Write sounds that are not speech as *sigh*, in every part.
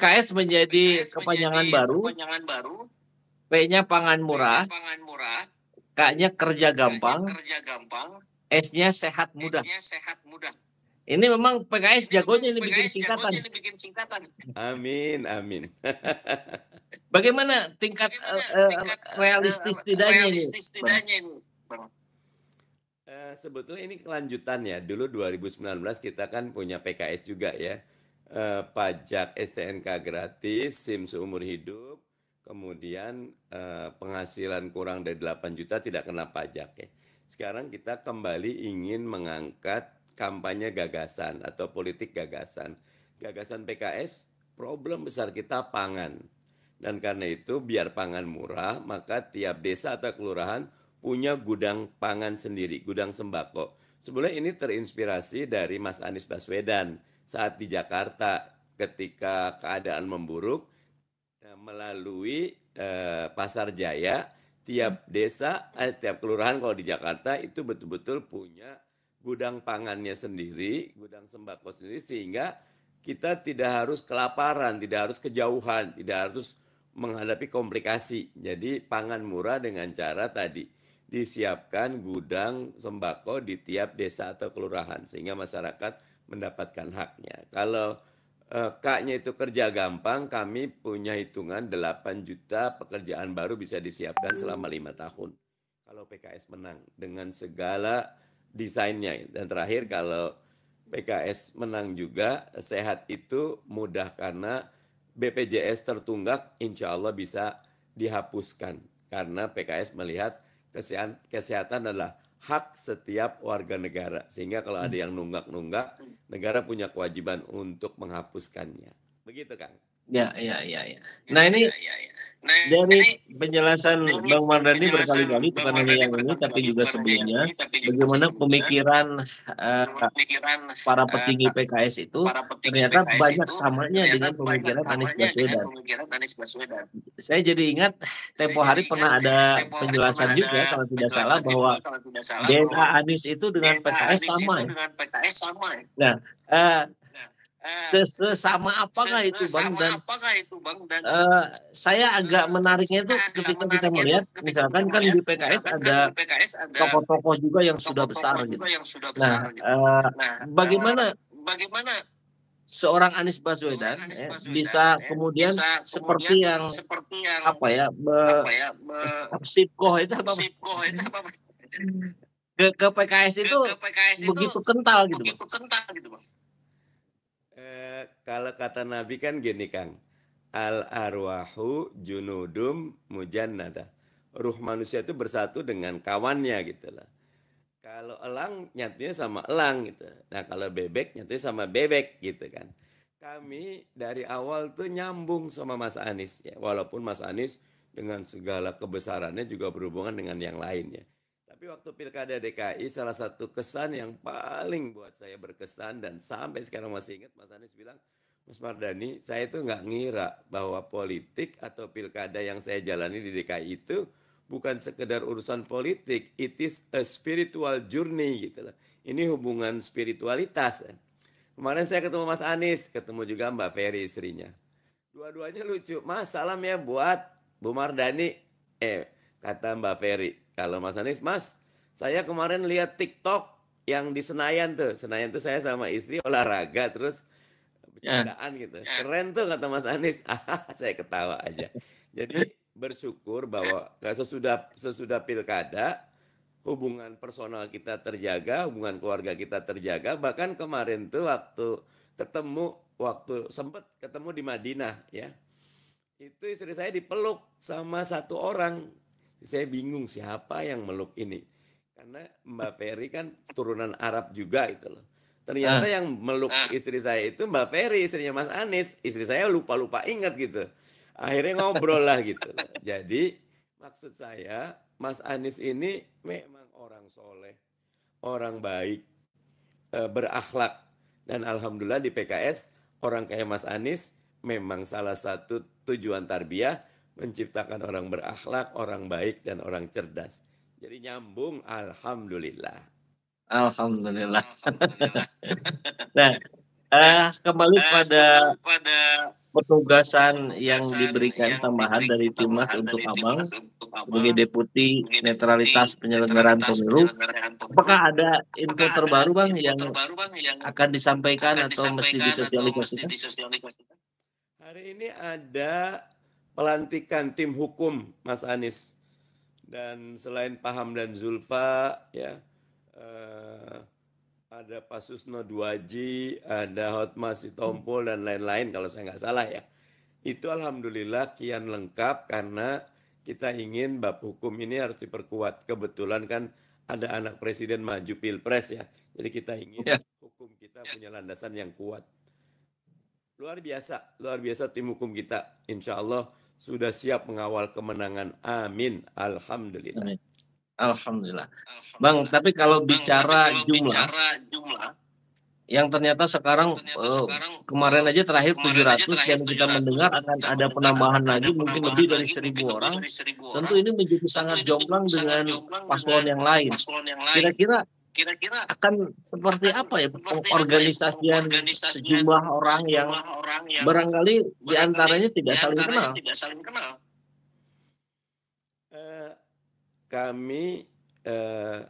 PKS menjadi PKS kepanjangan menjadi baru. Kepanjangan baru. P-nya pangan murah. Pangan murah. K-nya kerja gampang. Kerja gampang. S-nya sehat mudah. S-nya sehat mudah. Ini memang PKS jagonya ini bikin singkatan. Amin, amin. *laughs* Bagaimana tingkat, eh, eh, eh, realistis uh, tidaknya ini? sebetulnya ini kelanjutan ya. Dulu 2019 kita kan punya PKS juga ya eh, pajak STNK gratis, SIM seumur hidup, kemudian eh, penghasilan kurang dari 8 juta tidak kena pajak ya. Sekarang kita kembali ingin mengangkat kampanye gagasan atau politik gagasan. Gagasan PKS problem besar kita pangan. Dan karena itu biar pangan murah, maka tiap desa atau kelurahan punya gudang pangan sendiri, gudang sembako. Sebenarnya ini terinspirasi dari Mas Anies Baswedan saat di Jakarta ketika keadaan memburuk eh, melalui eh, pasar jaya tiap hmm. desa eh, tiap kelurahan kalau di Jakarta itu betul-betul punya gudang pangannya sendiri gudang sembako sendiri sehingga kita tidak harus kelaparan tidak harus kejauhan tidak harus menghadapi komplikasi jadi pangan murah dengan cara tadi disiapkan gudang sembako di tiap desa atau kelurahan sehingga masyarakat mendapatkan haknya. Kalau eh, k itu kerja gampang, kami punya hitungan 8 juta pekerjaan baru bisa disiapkan selama lima tahun. Kalau PKS menang dengan segala desainnya. Dan terakhir kalau PKS menang juga, sehat itu mudah karena BPJS tertunggak insya Allah bisa dihapuskan. Karena PKS melihat kesehatan adalah hak setiap warga negara. Sehingga kalau ada hmm. yang nunggak-nunggak, hmm. negara punya kewajiban untuk menghapuskannya. Begitu, Kang. Ya, ya, ya, ya, ya. Nah ini ya, ya, ya. Nah, dari penjelasan ini, Bang Mardani berkali-kali bukan hanya yang ini tapi juga sebelumnya eh, bagaimana pemikiran, uh, para petinggi PKS itu ternyata PKS banyak itu, samanya dengan pemikiran Anies Baswedan. Saya jadi ingat tempo hari pernah ada penjelasan juga kalau tidak salah bahwa DNA Anies itu dengan PKS sama. Ya. Ya. Nah, eh, Eh, sesama apakah itu bang dan apakah itu bang dan uh, saya agak eh, menariknya itu ketika kita melihat misalkan kan di PKS kan ada tokoh-tokoh juga yang sudah gitu. Nah, besar gitu. Nah, uh, bagaimana bagaimana seorang Anies Baswedan, ya, bisa kemudian seperti yang seperti yang apa ya, be, apa ya, sipko itu apa? itu ke, ke PKS itu ke, ke PKS begitu itu kental gitu. Begitu kental gitu, Bang kalau kata Nabi kan gini Kang, al arwahu junudum mujannada. Ruh manusia itu bersatu dengan kawannya gitu lah. Kalau elang nyatanya sama elang gitu. Nah kalau bebek nyatanya sama bebek gitu kan. Kami dari awal tuh nyambung sama Mas Anies ya. Walaupun Mas Anies dengan segala kebesarannya juga berhubungan dengan yang lainnya tapi waktu Pilkada DKI salah satu kesan yang paling buat saya berkesan dan sampai sekarang masih ingat Mas Anies bilang, Mas Mardani, saya itu nggak ngira bahwa politik atau pilkada yang saya jalani di DKI itu bukan sekedar urusan politik, it is a spiritual journey gitu loh. Ini hubungan spiritualitas. Kemarin saya ketemu Mas Anies, ketemu juga Mbak Ferry istrinya. Dua-duanya lucu. Mas, salam ya buat Bu Mardani. Eh, kata Mbak Ferry kalau Mas Anies, Mas, saya kemarin lihat TikTok yang di Senayan tuh. Senayan tuh saya sama istri olahraga terus bercandaan gitu. Keren tuh kata Mas Anies. *laughs* saya ketawa aja. Jadi bersyukur bahwa sesudah sesudah pilkada hubungan personal kita terjaga, hubungan keluarga kita terjaga. Bahkan kemarin tuh waktu ketemu waktu sempat ketemu di Madinah ya. Itu istri saya dipeluk sama satu orang saya bingung siapa yang meluk ini karena Mbak Ferry kan turunan Arab juga itu loh ternyata ah. yang meluk ah. istri saya itu Mbak Ferry istrinya Mas Anies istri saya lupa lupa ingat gitu akhirnya ngobrol lah gitu loh. *laughs* jadi maksud saya Mas Anies ini memang orang soleh orang baik eh, berakhlak dan alhamdulillah di PKS orang kayak Mas Anies memang salah satu tujuan tarbiyah menciptakan orang berakhlak, orang baik, dan orang cerdas. Jadi nyambung, alhamdulillah. Alhamdulillah. alhamdulillah. *laughs* nah, uh, kembali uh, eh, pada pada petugasan yang diberikan yang tambahan dari Timas untuk abang sebagai deputi netralitas penyelenggaraan pemilu. Apakah ada info terbaru bang yang akan disampaikan atau mesti disosialisasikan? Hari ini ada pelantikan tim hukum Mas Anies. Dan selain Paham dan Zulfa, ya eh, ada Pasusno Duaji, ada Hotma Sitompul, dan lain-lain kalau saya nggak salah ya. Itu alhamdulillah kian lengkap karena kita ingin bab hukum ini harus diperkuat. Kebetulan kan ada anak presiden maju pilpres ya. Jadi kita ingin ya. hukum kita punya landasan yang kuat. Luar biasa, luar biasa tim hukum kita. Insya Allah sudah siap mengawal kemenangan. Amin. Alhamdulillah. Amin. Alhamdulillah. Alhamdulillah. Bang, tapi kalau bicara Bang, jumlah, bicara jumlah yang ternyata sekarang, ternyata eh, sekarang kemarin aja terakhir kemarin 700 yang kita mendengar akan ada penambahan lagi mungkin lebih dari seribu orang. orang. Tentu ini menjadi sangat jomplang dengan paslon yang lain. Kira-kira kira-kira akan seperti apa ya seperti ya organisasi sejumlah orang yang, barangkali, diantaranya tidak saling kenal. Tidak saling kenal. Eh, kami eh,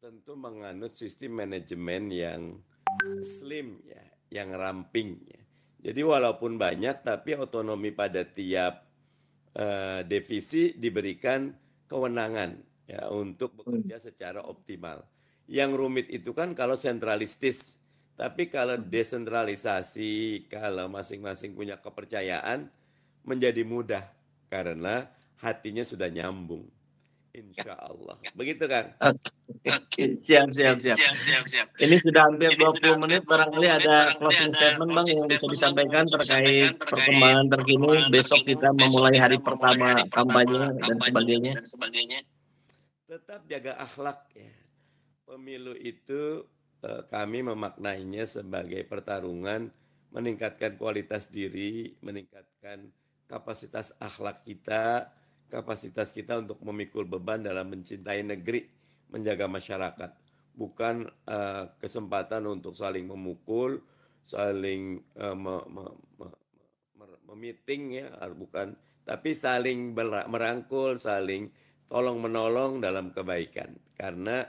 tentu menganut sistem manajemen yang slim ya, yang ramping ya. Jadi walaupun banyak tapi otonomi pada tiap eh, divisi diberikan kewenangan ya untuk hmm. bekerja secara optimal. Yang rumit itu kan kalau sentralistis, tapi kalau hmm. desentralisasi, kalau masing-masing punya kepercayaan menjadi mudah karena hatinya sudah nyambung. Insya Allah. Begitu kan? Oke, siap, siap, siap. siap, siap, siap. Ini sudah hampir Ini 20 sudah menit, barangkali ada closing statement Bang yang bisa disampaikan terkait perkembangan terkini. Besok kita memulai hari pertama kampanye dan sebagainya. Dan sebagainya tetap jaga akhlak ya. Pemilu itu eh, kami memaknainya sebagai pertarungan meningkatkan kualitas diri, meningkatkan kapasitas akhlak kita, kapasitas kita untuk memikul beban dalam mencintai negeri, menjaga masyarakat, bukan eh, kesempatan untuk saling memukul, saling eh, me, me, me, me, ya, bukan, tapi saling merangkul, saling tolong menolong dalam kebaikan karena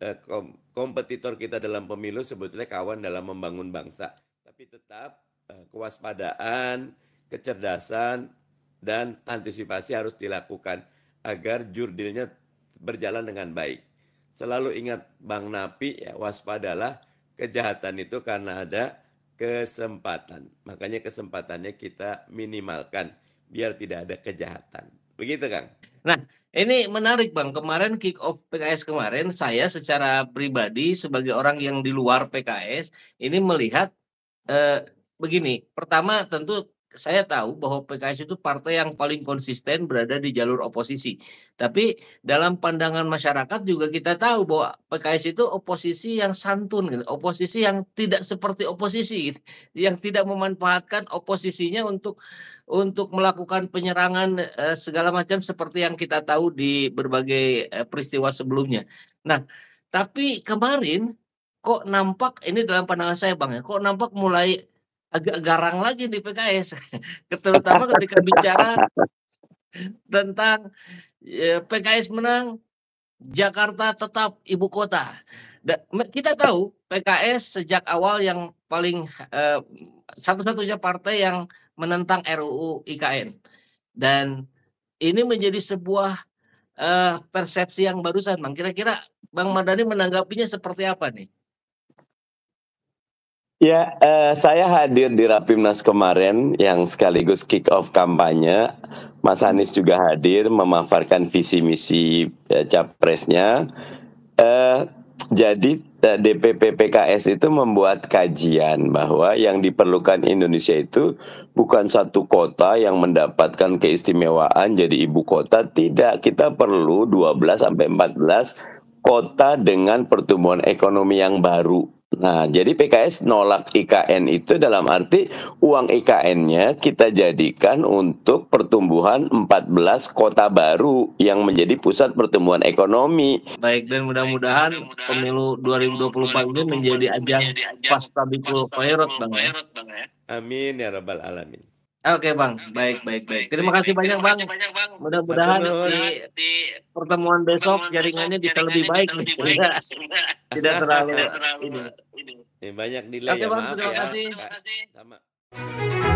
eh, kom kompetitor kita dalam pemilu sebetulnya kawan dalam membangun bangsa tapi tetap eh, kewaspadaan kecerdasan dan antisipasi harus dilakukan agar jurdilnya berjalan dengan baik selalu ingat Bang Napi ya waspadalah kejahatan itu karena ada kesempatan makanya kesempatannya kita minimalkan biar tidak ada kejahatan begitu Kang nah ini menarik Bang, kemarin kick off PKS kemarin saya secara pribadi sebagai orang yang di luar PKS ini melihat eh, begini, pertama tentu saya tahu bahwa PKS itu partai yang paling konsisten berada di jalur oposisi. Tapi dalam pandangan masyarakat juga kita tahu bahwa PKS itu oposisi yang santun, gitu. oposisi yang tidak seperti oposisi, gitu. yang tidak memanfaatkan oposisinya untuk untuk melakukan penyerangan eh, segala macam seperti yang kita tahu di berbagai eh, peristiwa sebelumnya. Nah, tapi kemarin kok nampak ini dalam pandangan saya bang ya, kok nampak mulai agak garang lagi di PKS, *laughs* terutama ketika bicara *laughs* tentang ya, PKS menang, Jakarta tetap ibu kota. Da, kita tahu PKS sejak awal yang paling eh, satu-satunya partai yang menentang RUU IKN dan ini menjadi sebuah eh, persepsi yang barusan, bang. Kira-kira Bang Madani menanggapinya seperti apa nih? Ya, eh, saya hadir di Rapimnas kemarin yang sekaligus kick off kampanye. Mas Anies juga hadir memaparkan visi misi eh, capresnya. Eh, jadi eh, DPP PKS itu membuat kajian bahwa yang diperlukan Indonesia itu bukan satu kota yang mendapatkan keistimewaan jadi ibu kota. Tidak, kita perlu 12 sampai 14 kota dengan pertumbuhan ekonomi yang baru Nah, jadi PKS nolak IKN itu dalam arti uang IKN-nya kita jadikan untuk pertumbuhan 14 kota baru yang menjadi pusat pertumbuhan ekonomi. Baik, dan mudah-mudahan pemilu 2024 ini menjadi ajang pastabikul khairot, Bang ya. Amin ya rabbal alamin. Oke bang, baik baik baik. Terima kasih baik, banyak bang. bang. Mudah-mudahan di, di pertemuan besok jaringannya bisa lebih baik *laughs* baik. tidak tidak terlalu ini. ini. Banyak delay Oke, ya, bang, maaf terima ya. Kasih. Sama.